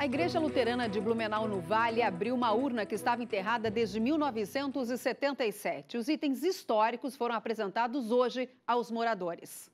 A Igreja Luterana de Blumenau no Vale abriu uma urna que estava enterrada desde 1977. Os itens históricos foram apresentados hoje aos moradores.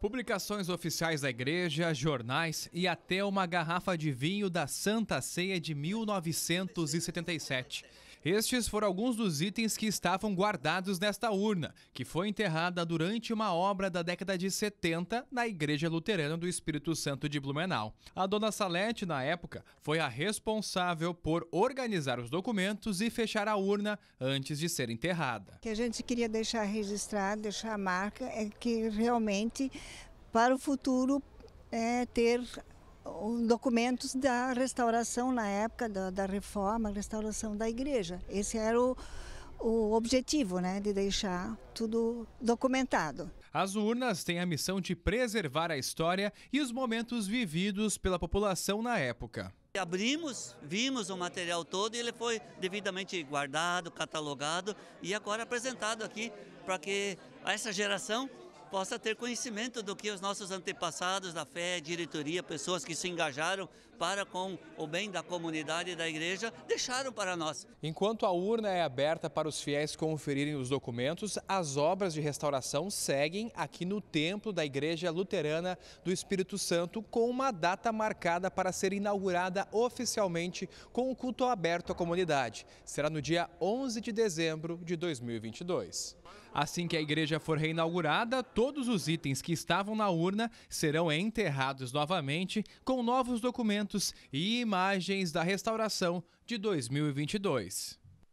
Publicações oficiais da igreja, jornais e até uma garrafa de vinho da Santa Ceia de 1977. Estes foram alguns dos itens que estavam guardados nesta urna, que foi enterrada durante uma obra da década de 70 na Igreja Luterana do Espírito Santo de Blumenau. A dona Salete, na época, foi a responsável por organizar os documentos e fechar a urna antes de ser enterrada. O que a gente queria deixar registrado, deixar a marca, é que realmente para o futuro é ter documentos da restauração na época da, da reforma, restauração da igreja. Esse era o, o objetivo, né, de deixar tudo documentado. As urnas têm a missão de preservar a história e os momentos vividos pela população na época. Abrimos, vimos o material todo e ele foi devidamente guardado, catalogado e agora apresentado aqui para que essa geração possa ter conhecimento do que os nossos antepassados da fé, diretoria, pessoas que se engajaram para com o bem da comunidade e da igreja deixaram para nós. Enquanto a urna é aberta para os fiéis conferirem os documentos, as obras de restauração seguem aqui no templo da Igreja Luterana do Espírito Santo com uma data marcada para ser inaugurada oficialmente com o culto aberto à comunidade. Será no dia 11 de dezembro de 2022. Assim que a igreja for reinaugurada, todos os itens que estavam na urna serão enterrados novamente com novos documentos e imagens da restauração de 2022.